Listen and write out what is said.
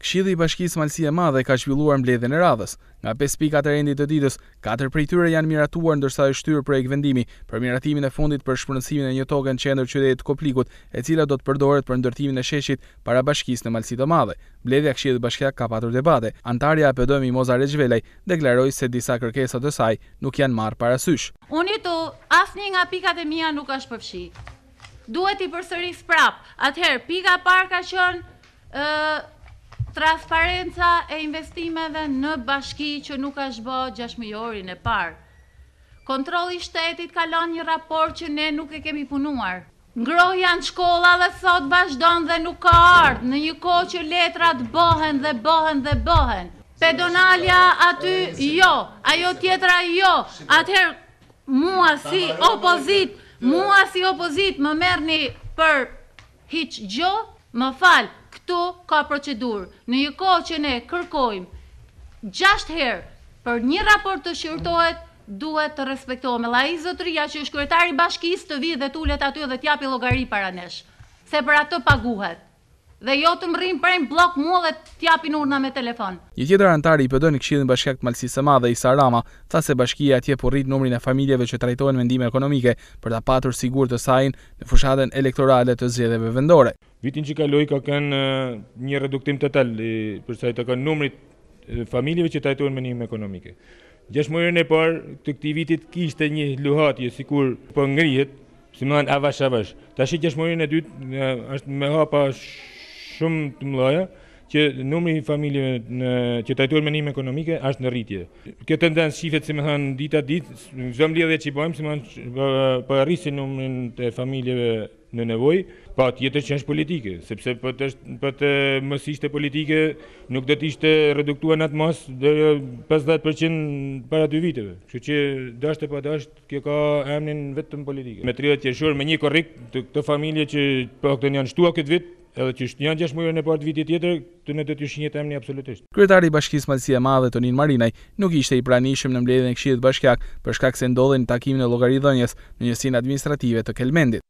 Këshilli i Bashkisë Malësia e Madhe ka zhvilluar mbledhjen e radhës. Nga 5 pika të rendit të ditës, 4 i tyre janë miratuar ndërsa është shtyr e vendimi për miratimin e fundit për shpërndësimin e një toke në qendër qytetit Koplikut, e cila do të përdoret për ndërtimin e sheshit para Bashkisë në malsi të Madhe. Mbledhja Këshillit bashkja ka patur debate. Antarja e pd i Mimoza Rexhvelaj deklaroi se disa kërkesat të saj nuk janë marrë para Unë to asnjë nga pikat e mia nuk Duhet i përsëris prap. pika ka ë Transparenca e investimeve në bashki që nuk është bëhë gjashmëjorin e parë. Kontrolli shtetit ka një raport që ne nuk e kemi punuar. Ngrohja në shkolla dhe sot bashdon dhe nuk ka ardhë në një ko që letrat bëhen dhe bëhen dhe bëhen. Pedonalja aty jo, ajo tjetra jo. Atëherë mua si opozit, mua si opozit më merni për hiqë gjo, më falë këtu ka procedurë. Në një kohë që ne kërkojmë, gjasht herë për një raport të shqyrtohet, duhet të respektohme. La i zotëria që shkretari bashkis të vidhe të ullet aty dhe t'japi logari para nesh, se për atë paguhet dhe jo të mërim prejnë blok mua dhe t'japin urna me telefon. Një tjetër antari i pëdoj në këshilin bashkak të malsi sëma dhe i sarama, tha se bashkia atje po rritë numrin e familjeve që trajtojnë mendime ekonomike për ta patur sigur të sajnë në fushatën elektorale të zgjedeve vendore. Vitin që kaloi ka kënë një reduktim të tal, përsa i të kënë numrit familjeve që trajtojnë mendime ekonomike. Gjesh e parë të këti vitit kishte një luhatje si kur për po ngrihet, si më avash-avash. Ta shi gjesh e dytë është me hapa shumë të mëlloja, që numri i familjeve në që trajtohen me nimet ekonomike është në rritje. Kjo tendencë shifet si më thon ditë a ditë, çdo mbledhje që bëjmë si më po, po arrisin numrin të familjeve në nevojë, pa tjetër që është politike, sepse për të po të mos ishte politike, nuk do të ishte reduktuar në atë mos deri 50% para dy viteve. Kështu që dashte pa dashtë kjo ka emrin vetëm politike. Me 30 jeshur, me një korrik të familje që për po këtë janë shtua këtë vit, edhe që është janë 6 mujëve në partë viti tjetër, të në të të shënjë të emni absolutisht. Kryetari i bashkisë madhësia madhe Tonin Marinaj nuk ishte i pranishëm në mbledhën e këshirët bashkjak për shkak se në takimin e logaridhënjës në njësin administrative të Kelmendit.